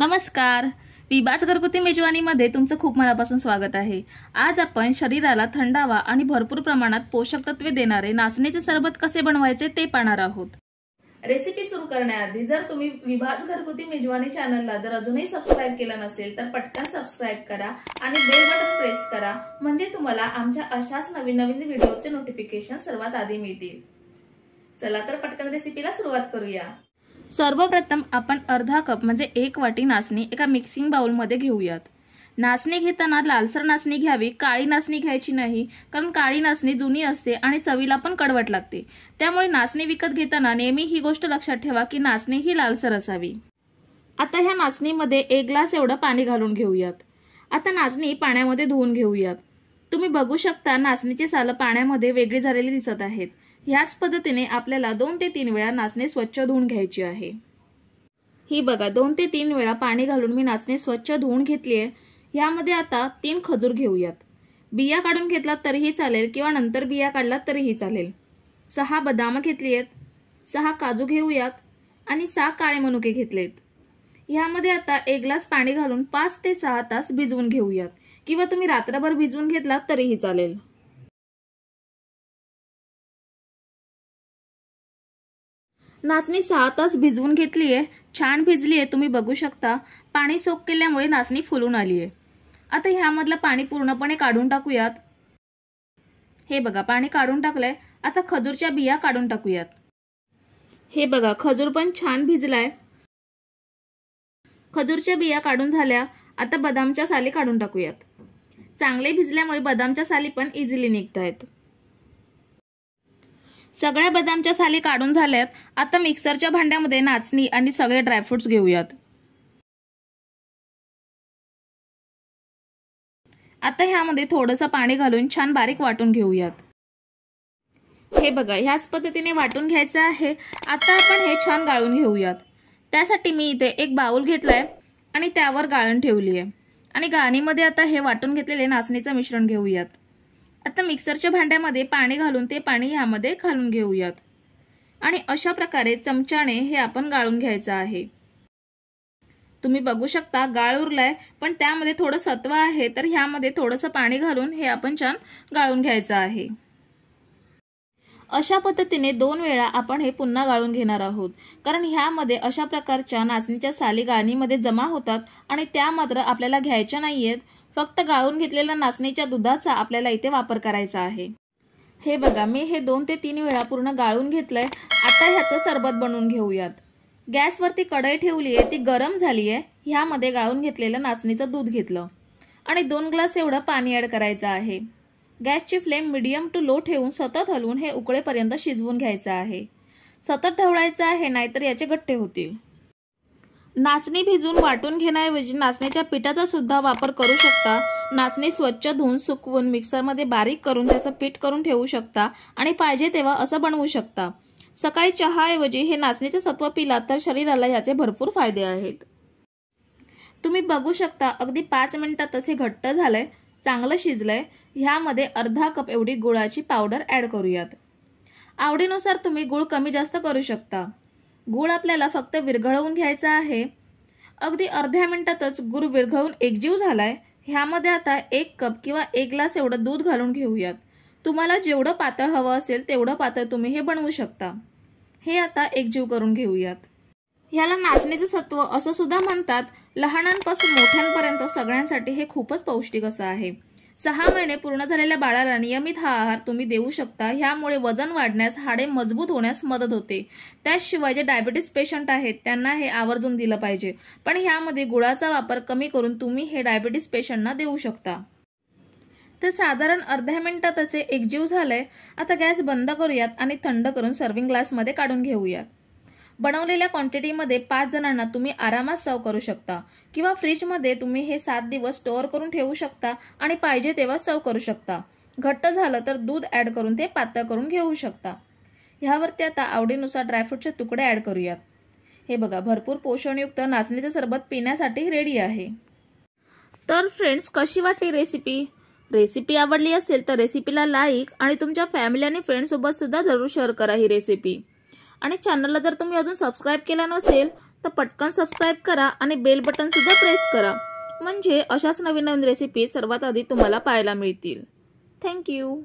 नमस्कार विभाज घरगुती मेजवानीमध्ये तुमचं खूप मनापासून स्वागत आहे आज आपण शरीराला थंडावा आणि भरपूर प्रमाणात पोषक तत्वे देणारे नाचणीचे सरबत कसे बनवायचे ते पाहणार आहोत रेसिपी सुरू करण्याआधी जर तुम्ही विभाज घरगुती मेजवानी चॅनलला जर अजूनही सबस्क्राईब केलं नसेल तर पटकन सबस्क्राईब करा आणि बेल बटन प्रेस करा म्हणजे तुम्हाला आमच्या अशाच नवीन नवीन व्हिडिओचे नोटिफिकेशन सर्वात आधी मिळतील चला तर पटकन रेसिपीला सुरुवात करूया सर्वप्रथम आपण अर्धा कप म्हणजे एक वाटी नाचणी एका मिक्सिंग बाउलमध्ये घेऊयात नाचणी घेताना लालसर नाचणी घ्यावी काळी नाचणी घ्यायची नाही कारण काळी नाचणी जुनी असते आणि चवीला पण कडवट लागते त्यामुळे नाचणी विकत घेताना नेहमी ही गोष्ट लक्षात ठेवा की नाचणी ही लालसर असावी आता ह्या नाचणीमध्ये एक ग्लास एवढं पाणी घालून घेऊयात आता नाचणी पाण्यामध्ये धुवून घेऊयात तुम्ही बघू शकता नाचणीची सालं पाण्यामध्ये वेगळी झालेली दिसत आहेत ह्याच पद्धतीने आपल्याला दोन ते तीन वेळा नाचणे स्वच्छ धुवून घ्यायची आहे ही बघा दोन ते तीन वेळा पाणी घालून मी नाचणे स्वच्छ धुवून घेतली आहे यामध्ये आता तीन खजूर घेऊयात बिया काढून घेतला तरीही चालेल किंवा नंतर बिया काढला तरीही चालेल सहा बदाम घेतली आहेत सहा काजू घेऊयात आणि सहा काळे मनुके घेतलेत ह्यामध्ये आता एक ग्लास पाणी घालून पाच ते सहा तास भिजवून घेऊयात किंवा तुम्ही रात्रभर भिजवून घेतलात तरीही चालेल नाचणी सहा तास भिजवून घेतली आहे छान भिजली आहे तुम्ही बघू शकता पाणी सोक केल्यामुळे नाचणी फुलून आली आहे आता ह्यामधलं पाणी पूर्णपणे काढून टाकूयात हे बघा पाणी काढून टाकलंय आता खजूरच्या बिया काढून टाकूयात हे बघा खजूर पण छान भिजलाय खजूरच्या बिया काढून झाल्या आता बदामच्या साली काढून टाकूयात चांगले भिजल्यामुळे बदामच्या साली पण इझिली निघत आहेत सगळ्या बदामच्या साली काढून झाल्यात आता मिक्सरच्या भांड्यामध्ये नाचणी आणि सगळे ड्रायफ्रुट्स घेऊयात आता ह्यामध्ये थोडस पाणी घालून छान बारीक वाटून घेऊयात हे बघा ह्याच पद्धतीने वाटून घ्यायचं आहे आता आपण हे छान गाळून घेऊयात त्यासाठी मी इथे एक बाऊल घेतलाय आणि त्यावर गाळण ठेवली आहे आणि गाणीमध्ये आता हे वाटून घेतलेले नाचणीचं मिश्रण घेऊयात आता मिक्सरच्या भांड्यामध्ये पाणी घालून ते पाणी ह्यामध्ये घालून घेऊयात आणि अशा प्रकारे चमच्याने हे आपण गाळून घ्यायचं आहे तुम्ही बघू शकता गाळ उरलाय पण त्यामध्ये थोडं सत्व आहे तर ह्यामध्ये थोडंसं पाणी घालून हे आपण छान गाळून घ्यायचं आहे अशा पद्धतीने दोन वेळा आपण हे पुन्हा गाळून घेणार आहोत कारण ह्यामध्ये अशा प्रकारच्या नाचणीच्या साली गाळणीमध्ये जमा होतात आणि त्या मात्र आपल्याला घ्यायच्या नाही आहेत फक्त गाळून घेतलेल्या नाचणीच्या दुधाचा आपल्याला इथे वापर करायचा आहे हे बघा मी हे दोन ते तीन वेळा पूर्ण गाळून घेतलंय आता ह्याचं सरबत बनवून घेऊयात गॅसवरती कढई ठेवली आहे ती गरम झाली आहे ह्यामध्ये गाळून घेतलेलं नाचणीचं दूध घेतलं आणि दोन ग्लास एवढं पाणी ॲड करायचं आहे गॅसची फ्लेम मिडियम टू लो ठेवून सतत हलवून हे उकळेपर्यंत शिजवून घ्यायचं आहे सतत ढवळायचं आहे नाहीतर याचे गट्टे होतील नाचणी भिजून वाटून घेण्याऐवजी नाचणीच्या पिठाचा सुद्धा वापर करू शकता नाचणी स्वच्छ धुवून सुकवून मिक्सरमध्ये बारीक करून त्याचं पीठ करून ठेवू शकता आणि पाहिजे तेव्हा असं बनवू शकता सकाळी चहाऐवजी हे नाचणीचे सत्व पिला तर शरीराला याचे भरपूर फायदे आहेत तुम्ही बघू शकता अगदी पाच मिनिटात हे घट्ट झालंय चांगलं शिजलंय ह्यामध्ये अर्धा कप एवढी गुळाची पावडर ॲड करूयात आवडीनुसार तुम्ही गुळ कमी जास्त करू शकता गुळ आपल्याला फक्त विरघळवून घ्यायचा आहे अगदी अर्ध्या मिनिटातच गुळ विरघळून एकजीव झाला आहे ह्यामध्ये आता एक कप किंवा एक ग्लास एवढं दूध घालून घेऊयात तुम्हाला जेवढं पातळ हवं असेल तेवढं पातळ तुम्ही हे बनवू शकता हे आता एकजीव करून घेऊयात ह्याला नाचणीचं सत्व असं सुद्धा म्हणतात लहानांपासून मोठ्यांपर्यंत सगळ्यांसाठी हे खूपच पौष्टिक असं आहे सहा महिने पूर्ण झालेल्या बाळाला नियमित हा आहार तुम्ही देऊ शकता ह्यामुळे वजन वाढण्यास हाडे मजबूत होण्यास मदत होते त्याशिवाय जे डायबिटीस पेशंट आहेत त्यांना हे आवर्जून दिलं पाहिजे पण ह्यामध्ये गुळाचा वापर कमी करून तुम्ही हे डायबिटीस पेशंटना देऊ शकता तर साधारण अर्ध्या मिनिटातच एकजीव झालंय आता गॅस बंद करूयात आणि थंड करून सर्व्हिंग ग्लासमध्ये काढून घेऊयात बनवलेल्या क्वांटिटीमध्ये पाच जणांना तुम्ही आरामात सर्व करू शकता किंवा फ्रीजमध्ये तुम्ही हे सात दिवस स्टोअर करून ठेवू शकता आणि पाहिजे तेव्हा सर्व करू शकता घट्ट झालं तर दूध ॲड करून ते पातळ करून घेऊ शकता ह्यावरती आता आवडीनुसार ड्रायफ्रूटचे तुकडे ॲड करूयात हे बघा भरपूर पोषणयुक्त नाचणीचं सरबत पिण्यासाठी रेडी आहे तर फ्रेंड्स कशी वाटली रेसिपी रेसिपी आवडली असेल तर रेसिपीला लाईक आणि तुमच्या फॅमिली आणि फ्रेंडसोबत सुद्धा जरूर शेअर करा ही रेसिपी आणि चॅनलला जर तुम्ही अजून सबस्क्राईब केला नसेल तर पटकन सबस्क्राईब करा आणि बेल बटनसुद्धा प्रेस करा म्हणजे अशाच नवीन नवीन रेसिपी सर्वात आधी तुम्हाला पाहायला मिळतील थँक्यू